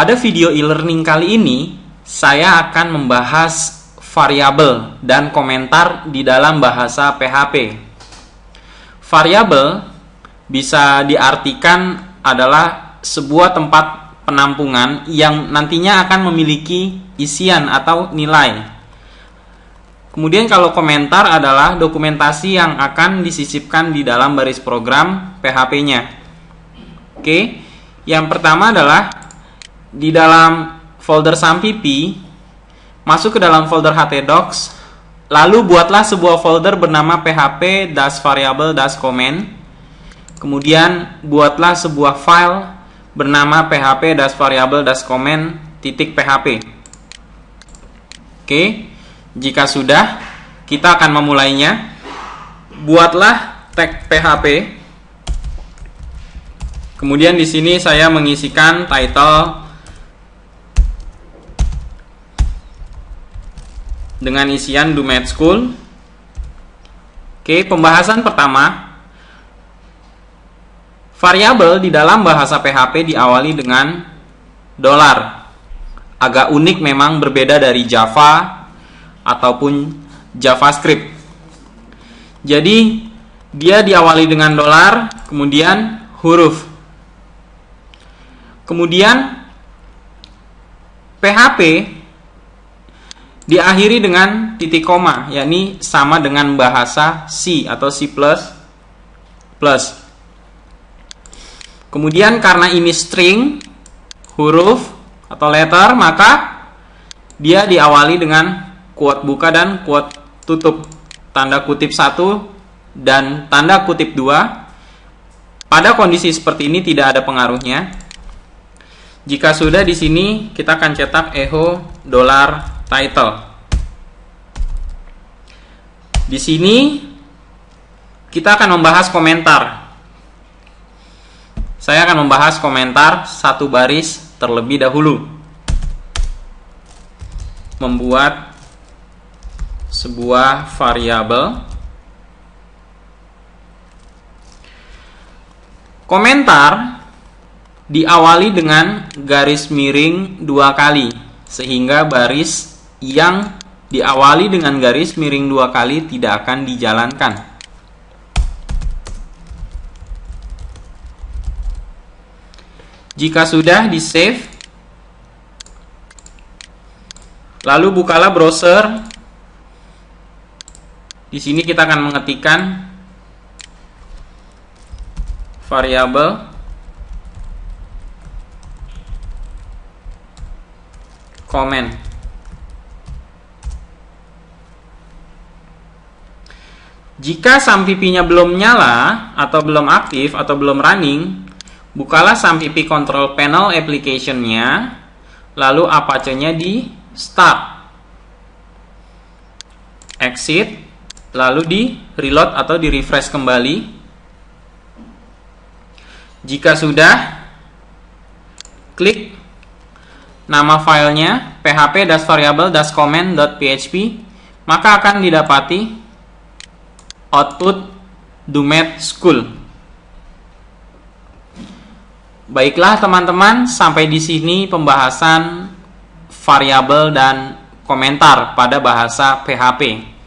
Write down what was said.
Pada video e-learning kali ini, saya akan membahas variabel dan komentar di dalam bahasa PHP. Variabel bisa diartikan adalah sebuah tempat penampungan yang nantinya akan memiliki isian atau nilai. Kemudian kalau komentar adalah dokumentasi yang akan disisipkan di dalam baris program PHP-nya. Oke, yang pertama adalah di dalam folder SAMPP, masuk ke dalam folder htdocs, lalu buatlah sebuah folder bernama php dash variable dash comment. Kemudian buatlah sebuah file bernama php dash variable dash comment titik php. Oke, jika sudah, kita akan memulainya. Buatlah tag php. Kemudian di sini saya mengisikan title dengan isian Do Med School. Oke, pembahasan pertama. Variabel di dalam bahasa PHP diawali dengan dolar. Agak unik memang berbeda dari Java ataupun JavaScript. Jadi, dia diawali dengan dolar, kemudian huruf. Kemudian PHP diakhiri dengan titik koma yakni sama dengan bahasa C atau C++ plus. Kemudian karena ini string huruf atau letter maka dia diawali dengan quote buka dan quote tutup tanda kutip satu dan tanda kutip dua. Pada kondisi seperti ini tidak ada pengaruhnya. Jika sudah di sini kita akan cetak echo dolar title. Di sini kita akan membahas komentar. Saya akan membahas komentar satu baris terlebih dahulu. Membuat sebuah variabel komentar diawali dengan garis miring dua kali sehingga baris yang diawali dengan garis miring dua kali tidak akan dijalankan. Jika sudah di save, lalu bukalah browser. Di sini kita akan mengetikkan variabel comment. Jika saham pipinya belum nyala atau belum aktif atau belum running, bukalah saham PP control panel application-nya, lalu apache-nya di start. Exit, lalu di reload atau di refresh kembali. Jika sudah, klik nama filenya php-variable-comment.php maka akan didapati Output Dumet School. Baiklah teman-teman, sampai di sini pembahasan variabel dan komentar pada bahasa PHP.